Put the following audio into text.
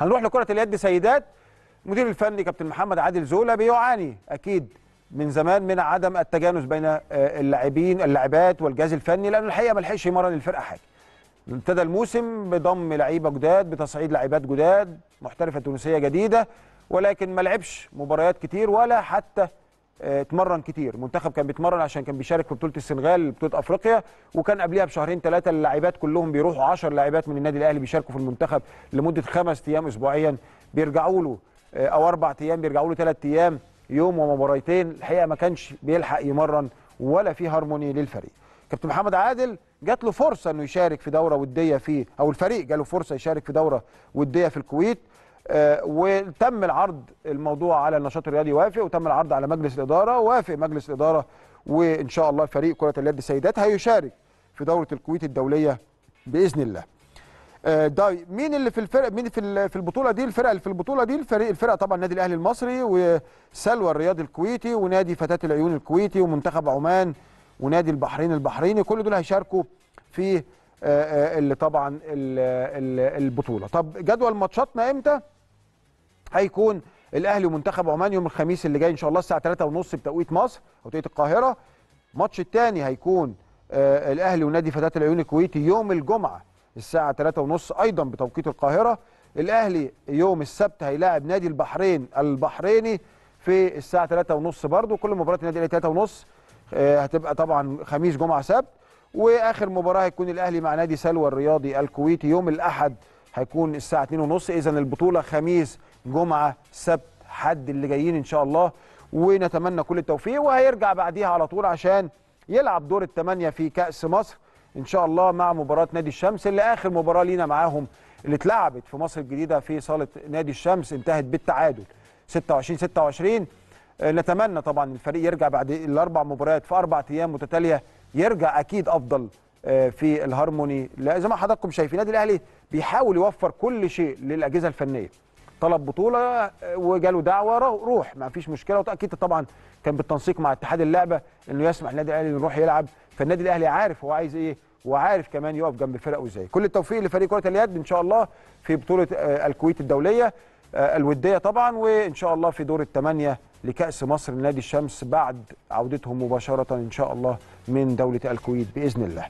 هنروح لكرة اليد سيدات المدير الفني كابتن محمد عادل زولا بيعاني أكيد من زمان من عدم التجانس بين آه، اللاعبين اللاعبات والجهاز الفني لأنه الحقيقة ما لحقش يمرن الفرقة حاجة ابتدى الموسم بضم لعيبة جداد بتصعيد لعيبات جداد محترفة تونسية جديدة ولكن ما لعبش مباريات كتير ولا حتى اتمرن كتير المنتخب كان بيتمرن عشان كان بيشارك في بطوله السنغال بطوله افريقيا وكان قبلها بشهرين ثلاثه اللاعبات كلهم بيروحوا 10 لاعبات من النادي الاهلي بيشاركوا في المنتخب لمده خمس ايام اسبوعيا بيرجعوا له آه، او اربع ايام بيرجعوا له ثلاث ايام يوم ومباراتين الحقيقه ما كانش بيلحق يمرن ولا في هارموني للفريق كابتن محمد عادل جات له فرصه انه يشارك في دوره وديه في او الفريق جاله فرصه يشارك في دوره وديه في الكويت آه، وتم العرض الموضوع على النشاط الرياضي وافق وتم العرض على مجلس الاداره وافق مجلس الاداره وان شاء الله فريق كره اليد السيدات هيشارك في دوره الكويت الدوليه باذن الله. آه، ده مين اللي في الفرق مين في في البطوله دي الفرق اللي في البطوله دي الفريق الفرقه طبعا النادي الاهلي المصري وسلوى الرياض الكويتي ونادي فتاه العيون الكويتي ومنتخب عمان ونادي البحرين البحريني كل دول هيشاركوا في آه، اللي طبعا البطوله طب جدول ماتشاتنا امتى هيكون الاهلي ومنتخب عمان يوم الخميس اللي جاي ان شاء الله الساعه 3:30 بتوقيت مصر او توقيت القاهره الماتش الثاني هيكون آه الاهلي ونادي فتاه العيون الكويتي يوم الجمعه الساعه 3:30 ايضا بتوقيت القاهره الاهلي يوم السبت هيلاعب نادي البحرين البحريني في الساعه 3:30 برضه كل مباريات النادي الاهلي 3:30 آه هتبقى طبعا خميس جمعه سبت واخر مباراه هيكون الاهلي مع نادي سلوى الرياضي الكويتي يوم الاحد هيكون الساعه 2:30 اذا البطوله خميس جمعه سبت حد اللي جايين ان شاء الله ونتمنى كل التوفيق وهيرجع بعديها على طول عشان يلعب دور الثمانيه في كاس مصر ان شاء الله مع مباراه نادي الشمس اللي اخر مباراه لينا معاهم اللي اتلعبت في مصر الجديده في صاله نادي الشمس انتهت بالتعادل 26 26 آه، نتمنى طبعا الفريق يرجع بعد الاربع مباريات في اربع ايام متتاليه يرجع اكيد افضل آه، في الهارموني لا زي ما حضراتكم شايفين النادي الاهلي بيحاول يوفر كل شيء للاجهزه الفنيه طلب بطوله آه، وجاله دعوه روح ما فيش مشكله وتاكيد طبعا كان بالتنسيق مع اتحاد اللعبه انه يسمح النادي الاهلي يروح يلعب فالنادي الاهلي عارف هو عايز ايه وعارف كمان يقف جنب فرقه ازاي كل التوفيق لفريق كره اليد ان شاء الله في بطوله آه، الكويت الدوليه الوديه طبعا وان شاء الله في دور الثمانيه لكاس مصر لنادي الشمس بعد عودتهم مباشره ان شاء الله من دوله الكويت باذن الله